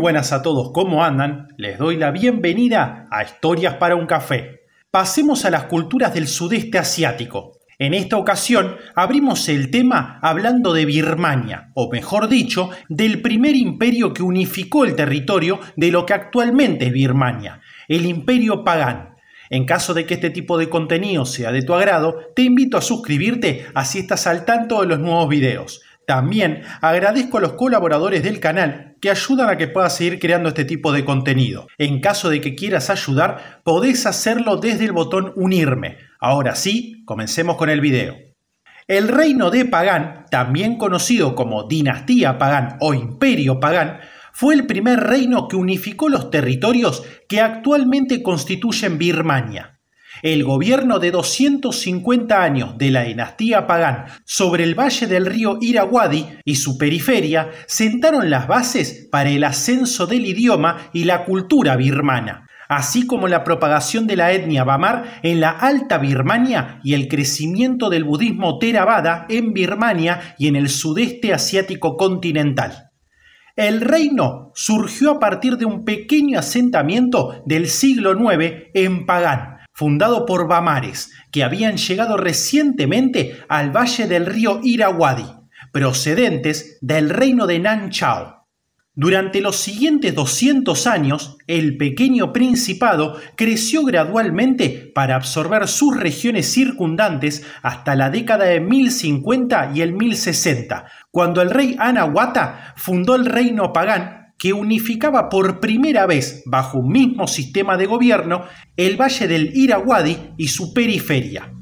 buenas a todos, ¿cómo andan? Les doy la bienvenida a Historias para un café. Pasemos a las culturas del sudeste asiático. En esta ocasión abrimos el tema hablando de Birmania, o mejor dicho, del primer imperio que unificó el territorio de lo que actualmente es Birmania, el imperio pagán. En caso de que este tipo de contenido sea de tu agrado, te invito a suscribirte así estás al tanto de los nuevos videos. También agradezco a los colaboradores del canal que ayudan a que pueda seguir creando este tipo de contenido. En caso de que quieras ayudar, podés hacerlo desde el botón unirme. Ahora sí, comencemos con el video. El reino de Pagán, también conocido como dinastía Pagán o imperio Pagán, fue el primer reino que unificó los territorios que actualmente constituyen Birmania. El gobierno de 250 años de la dinastía pagán sobre el valle del río Irawadi y su periferia sentaron las bases para el ascenso del idioma y la cultura birmana, así como la propagación de la etnia Bamar en la Alta Birmania y el crecimiento del budismo Theravada en Birmania y en el sudeste asiático continental. El reino surgió a partir de un pequeño asentamiento del siglo IX en Pagán, fundado por Bamares, que habían llegado recientemente al valle del río Irawadi, procedentes del reino de Nanchao. Durante los siguientes 200 años, el pequeño principado creció gradualmente para absorber sus regiones circundantes hasta la década de 1050 y el 1060, cuando el rey Anahuata fundó el reino pagán que unificaba por primera vez bajo un mismo sistema de gobierno el valle del iraguadi y su periferia.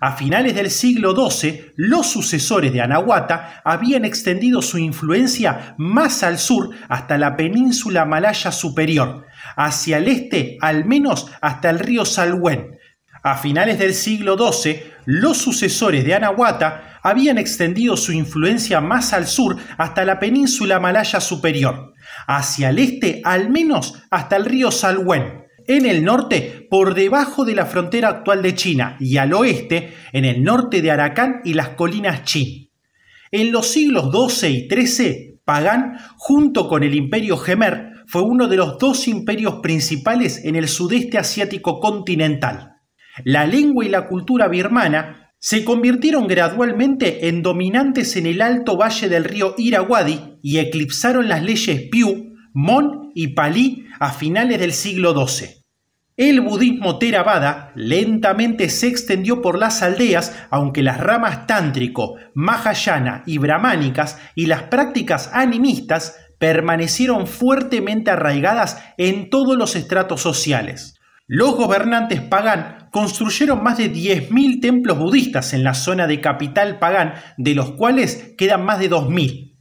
A finales del siglo XII, los sucesores de Anahuata habían extendido su influencia más al sur hasta la península malaya superior, hacia el este al menos hasta el río Salwén. A finales del siglo XII, los sucesores de Anahuata habían extendido su influencia más al sur hasta la península malaya superior, hacia el este al menos hasta el río Salween, en el norte por debajo de la frontera actual de China y al oeste en el norte de Aracán y las colinas Chin. En los siglos XII y XIII, Pagán, junto con el imperio Gemer, fue uno de los dos imperios principales en el sudeste asiático continental. La lengua y la cultura birmana se convirtieron gradualmente en dominantes en el alto valle del río Irawadi y eclipsaron las leyes Piu, Mon y Pali a finales del siglo XII. El budismo Theravada lentamente se extendió por las aldeas, aunque las ramas tántrico, mahayana y brahmánicas y las prácticas animistas permanecieron fuertemente arraigadas en todos los estratos sociales. Los gobernantes pagán construyeron más de 10.000 templos budistas en la zona de capital pagán, de los cuales quedan más de 2.000.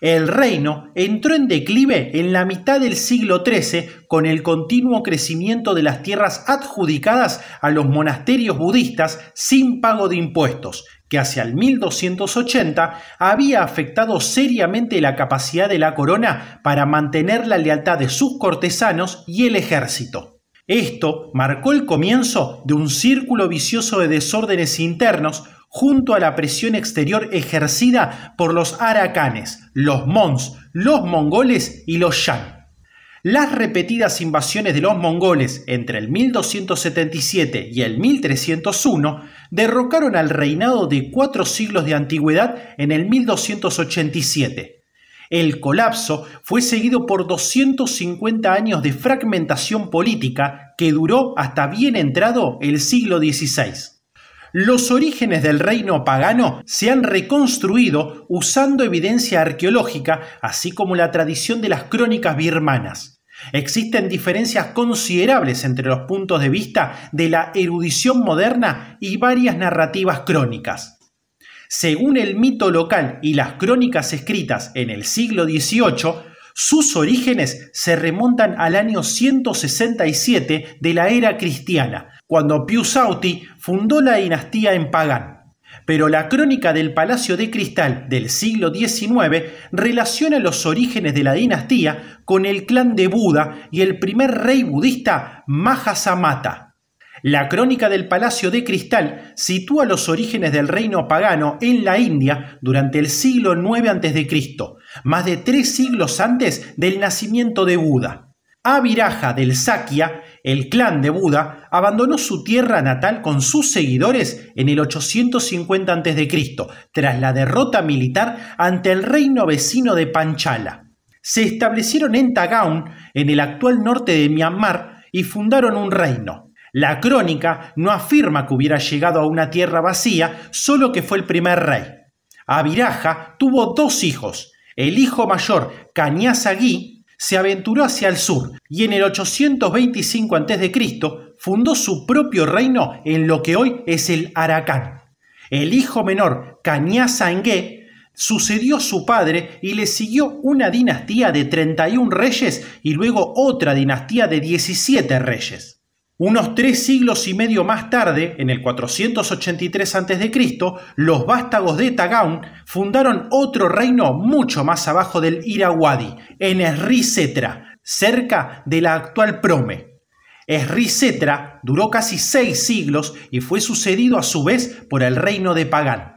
El reino entró en declive en la mitad del siglo XIII con el continuo crecimiento de las tierras adjudicadas a los monasterios budistas sin pago de impuestos, que hacia el 1280 había afectado seriamente la capacidad de la corona para mantener la lealtad de sus cortesanos y el ejército. Esto marcó el comienzo de un círculo vicioso de desórdenes internos junto a la presión exterior ejercida por los aracanes, los mons, los mongoles y los yang. Las repetidas invasiones de los mongoles entre el 1277 y el 1301 derrocaron al reinado de cuatro siglos de antigüedad en el 1287 el colapso fue seguido por 250 años de fragmentación política que duró hasta bien entrado el siglo XVI. Los orígenes del reino pagano se han reconstruido usando evidencia arqueológica, así como la tradición de las crónicas birmanas. Existen diferencias considerables entre los puntos de vista de la erudición moderna y varias narrativas crónicas. Según el mito local y las crónicas escritas en el siglo XVIII, sus orígenes se remontan al año 167 de la era cristiana, cuando Piusauti fundó la dinastía en Pagán. Pero la crónica del Palacio de Cristal del siglo XIX relaciona los orígenes de la dinastía con el clan de Buda y el primer rey budista Mahasamata. La crónica del Palacio de Cristal sitúa los orígenes del reino pagano en la India durante el siglo IX a.C., más de tres siglos antes del nacimiento de Buda. Aviraja del Sakya, el clan de Buda, abandonó su tierra natal con sus seguidores en el 850 a.C., tras la derrota militar ante el reino vecino de Panchala. Se establecieron en Tagaun, en el actual norte de Myanmar, y fundaron un reino, la crónica no afirma que hubiera llegado a una tierra vacía, solo que fue el primer rey. Aviraja tuvo dos hijos. El hijo mayor, Cañazagui, se aventuró hacia el sur y en el 825 a.C. fundó su propio reino en lo que hoy es el Aracán. El hijo menor, Cañazangué, sucedió a su padre y le siguió una dinastía de 31 reyes y luego otra dinastía de 17 reyes. Unos tres siglos y medio más tarde, en el 483 a.C., los vástagos de Tagaun fundaron otro reino mucho más abajo del Irawadi, en Esricetra, cerca de la actual Prome. Esricetra duró casi seis siglos y fue sucedido a su vez por el reino de Pagán.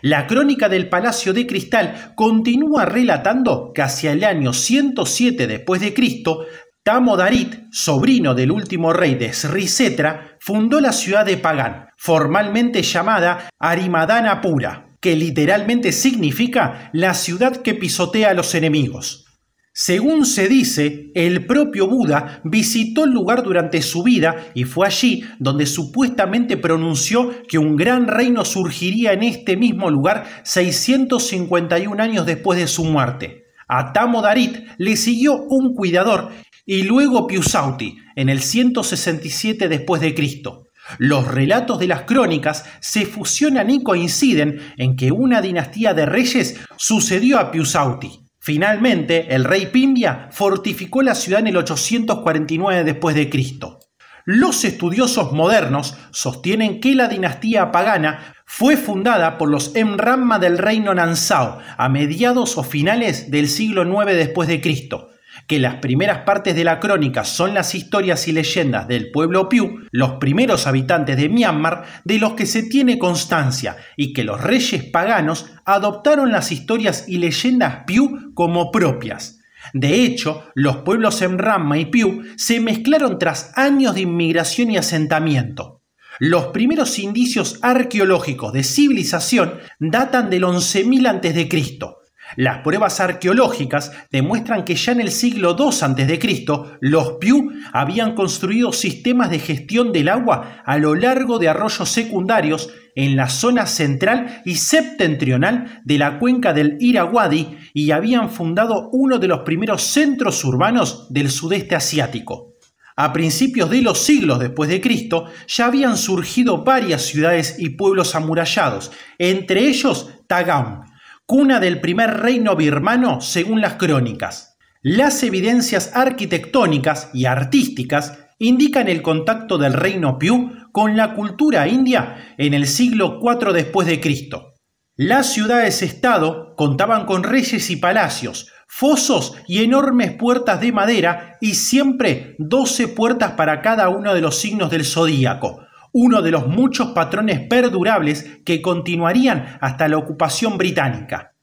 La crónica del Palacio de Cristal continúa relatando que hacia el año 107 después de Cristo, Tamodarit, sobrino del último rey de Srisetra, fundó la ciudad de Pagán, formalmente llamada Arimadana Pura, que literalmente significa la ciudad que pisotea a los enemigos. Según se dice, el propio Buda visitó el lugar durante su vida y fue allí donde supuestamente pronunció que un gran reino surgiría en este mismo lugar 651 años después de su muerte. A Tamodarit le siguió un cuidador y luego Piusauti en el 167 después de Cristo. Los relatos de las crónicas se fusionan y coinciden en que una dinastía de reyes sucedió a Piusauti. Finalmente, el rey Pimbia fortificó la ciudad en el 849 después de Cristo. Los estudiosos modernos sostienen que la dinastía pagana fue fundada por los Emramma del reino Nansao a mediados o finales del siglo IX después de Cristo que las primeras partes de la crónica son las historias y leyendas del pueblo Piu, los primeros habitantes de Myanmar, de los que se tiene constancia, y que los reyes paganos adoptaron las historias y leyendas Piu como propias. De hecho, los pueblos en Rama y Piu se mezclaron tras años de inmigración y asentamiento. Los primeros indicios arqueológicos de civilización datan del 11.000 a.C., las pruebas arqueológicas demuestran que ya en el siglo II a.C., los Piu habían construido sistemas de gestión del agua a lo largo de arroyos secundarios en la zona central y septentrional de la cuenca del Irrawaddy y habían fundado uno de los primeros centros urbanos del sudeste asiático. A principios de los siglos después de Cristo ya habían surgido varias ciudades y pueblos amurallados, entre ellos Tagam, cuna del primer reino birmano según las crónicas. Las evidencias arquitectónicas y artísticas indican el contacto del reino Piu con la cultura india en el siglo IV después de Cristo. Las ciudades-estado contaban con reyes y palacios, fosos y enormes puertas de madera y siempre 12 puertas para cada uno de los signos del zodíaco, uno de los muchos patrones perdurables que continuarían hasta la ocupación británica.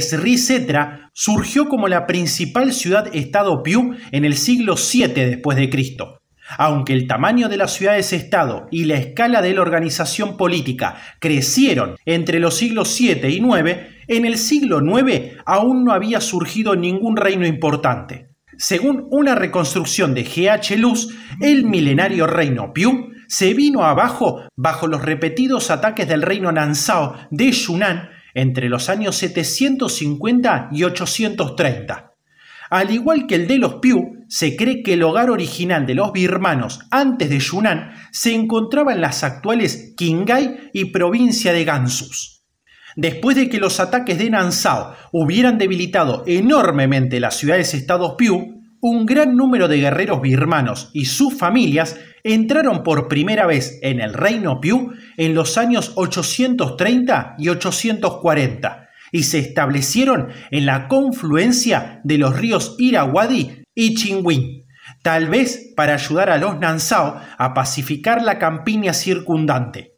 Sri Setra surgió como la principal ciudad-estado Piu en el siglo VII después de Cristo. Aunque el tamaño de las ciudades-estado y la escala de la organización política crecieron entre los siglos VII y IX, en el siglo IX aún no había surgido ningún reino importante. Según una reconstrucción de G.H. Luz, el milenario reino Piu se vino abajo bajo los repetidos ataques del reino Nansao de Yunnan entre los años 750 y 830. Al igual que el de los Piu, se cree que el hogar original de los birmanos antes de Yunnan se encontraba en las actuales Qinghai y provincia de Gansus. Después de que los ataques de Nansao hubieran debilitado enormemente las ciudades-estados Piu, un gran número de guerreros birmanos y sus familias entraron por primera vez en el reino Piu en los años 830 y 840 y se establecieron en la confluencia de los ríos Irawadí y Chingwin, tal vez para ayudar a los Nansao a pacificar la campiña circundante.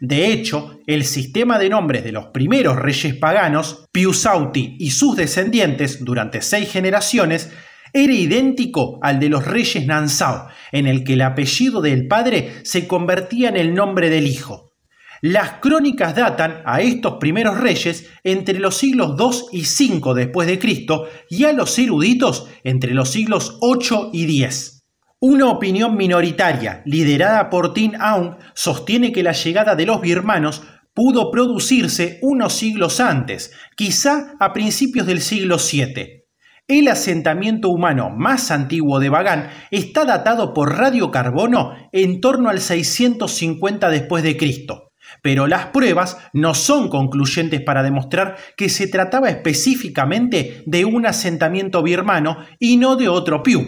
De hecho, el sistema de nombres de los primeros reyes paganos, Piusauti y sus descendientes durante seis generaciones, era idéntico al de los reyes Nansao, en el que el apellido del padre se convertía en el nombre del hijo. Las crónicas datan a estos primeros reyes entre los siglos 2 y 5 después de Cristo y a los eruditos entre los siglos VIII y 10. Una opinión minoritaria, liderada por Tin Aung, sostiene que la llegada de los birmanos pudo producirse unos siglos antes, quizá a principios del siglo VII. El asentamiento humano más antiguo de Bagán está datado por radiocarbono en torno al 650 después de Cristo, pero las pruebas no son concluyentes para demostrar que se trataba específicamente de un asentamiento birmano y no de otro Piu.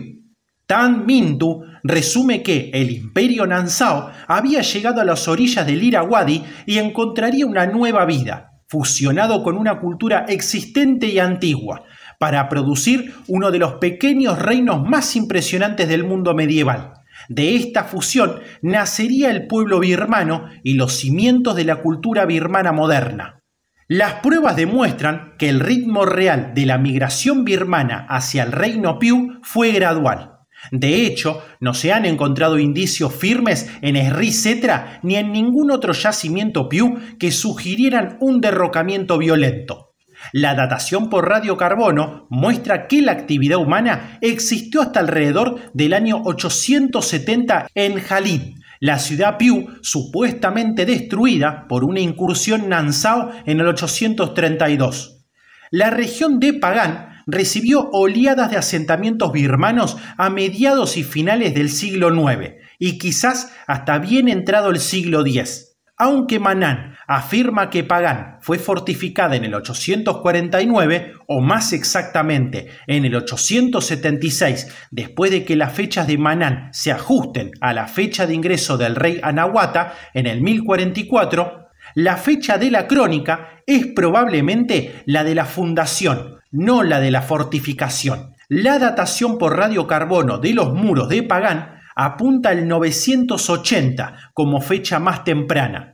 Tan Mintu resume que el imperio Nansao había llegado a las orillas del Irawadi y encontraría una nueva vida, fusionado con una cultura existente y antigua, para producir uno de los pequeños reinos más impresionantes del mundo medieval. De esta fusión nacería el pueblo birmano y los cimientos de la cultura birmana moderna. Las pruebas demuestran que el ritmo real de la migración birmana hacia el reino Piu fue gradual. De hecho, no se han encontrado indicios firmes en Sri Cetra ni en ningún otro yacimiento Piu que sugirieran un derrocamiento violento. La datación por radiocarbono muestra que la actividad humana existió hasta alrededor del año 870 en Jalid, la ciudad Piu, supuestamente destruida por una incursión Nansao en el 832. La región de Pagán recibió oleadas de asentamientos birmanos a mediados y finales del siglo IX y quizás hasta bien entrado el siglo X. Aunque Manán afirma que Pagán fue fortificada en el 849, o más exactamente en el 876, después de que las fechas de Manán se ajusten a la fecha de ingreso del rey Anahuata en el 1044, la fecha de la crónica es probablemente la de la fundación, no la de la fortificación. La datación por radiocarbono de los muros de Pagán apunta al 980 como fecha más temprana,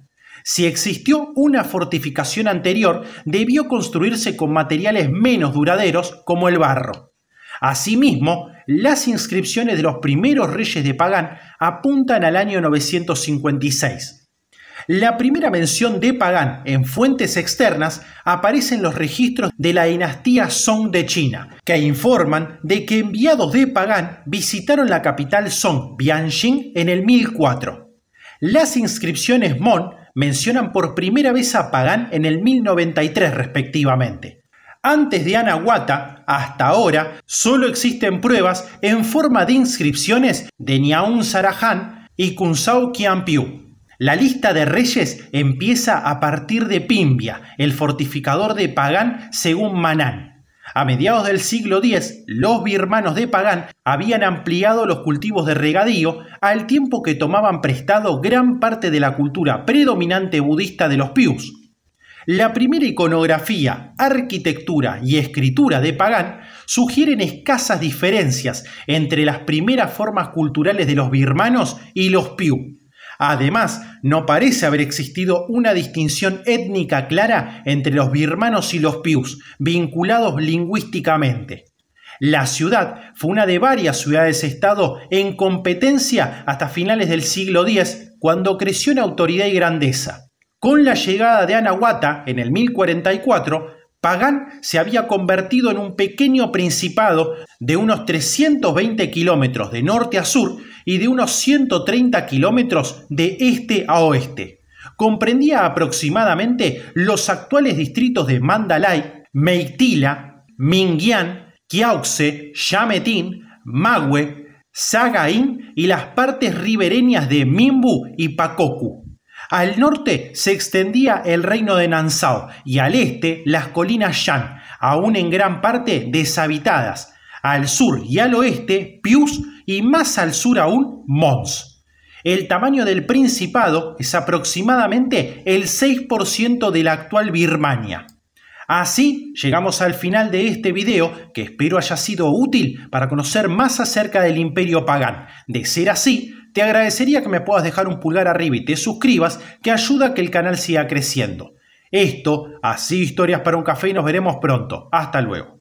si existió una fortificación anterior, debió construirse con materiales menos duraderos como el barro. Asimismo, las inscripciones de los primeros reyes de Pagán apuntan al año 956. La primera mención de Pagán en fuentes externas aparece en los registros de la dinastía Song de China, que informan de que enviados de Pagán visitaron la capital Song, Bianjing en el 1004. Las inscripciones Mon mencionan por primera vez a Pagán en el 1093 respectivamente. Antes de Anahuata, hasta ahora, solo existen pruebas en forma de inscripciones de Niaun Sarahan y Kunsao Qianpiu. La lista de reyes empieza a partir de Pimbia, el fortificador de Pagán según Manán. A mediados del siglo X, los birmanos de Pagán habían ampliado los cultivos de regadío al tiempo que tomaban prestado gran parte de la cultura predominante budista de los Pius. La primera iconografía, arquitectura y escritura de Pagán sugieren escasas diferencias entre las primeras formas culturales de los birmanos y los Pius. Además, no parece haber existido una distinción étnica clara entre los birmanos y los pius, vinculados lingüísticamente. La ciudad fue una de varias ciudades-estado en competencia hasta finales del siglo X, cuando creció en autoridad y grandeza. Con la llegada de Anahuata en el 1044, Pagán se había convertido en un pequeño principado de unos 320 kilómetros de norte a sur y de unos 130 kilómetros de este a oeste. Comprendía aproximadamente los actuales distritos de Mandalay, Meitila, Mingyan, Kiauxe, Yametín, Magüe, Sagaín y las partes ribereñas de Mimbu y Pakoku. Al norte se extendía el reino de Nanzhao y al este las colinas Yan, aún en gran parte deshabitadas. Al sur y al oeste Pius y más al sur aún Mons. El tamaño del principado es aproximadamente el 6% de la actual Birmania. Así llegamos al final de este video que espero haya sido útil para conocer más acerca del imperio pagán. De ser así, te agradecería que me puedas dejar un pulgar arriba y te suscribas, que ayuda a que el canal siga creciendo. Esto, así historias para un café y nos veremos pronto. Hasta luego.